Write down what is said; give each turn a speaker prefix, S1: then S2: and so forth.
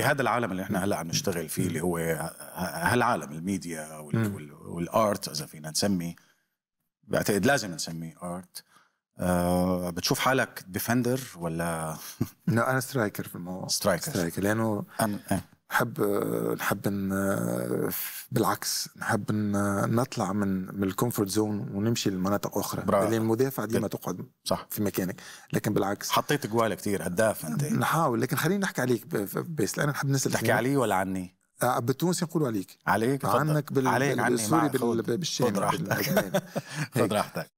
S1: في هذا العالم اللي احنا هلا عم نشتغل فيه اللي هو هالعالم الميديا والارت اذا فينا نسمي بعتقد لازم نسميه ارت أه بتشوف حالك ديفندر ولا لا انا سترايكر في الموضوع سترايكر سترايكر لانه
S2: إيه. نحب نحب بالعكس نحب نطلع من من الكومفورت زون ونمشي لمناطق اخرى برافو المدافع ديما تقعد صح في مكانك لكن بالعكس حطيت جوال كثير هداف انت نحاول لكن خليني نحكي عليك بس انا نحب نسال تحكي علي ولا عني؟ آه، بالتونسي نقولوا عليك عليك عنك بال... عليك
S3: بالسوري راحتك
S4: بالشام خذ راحتك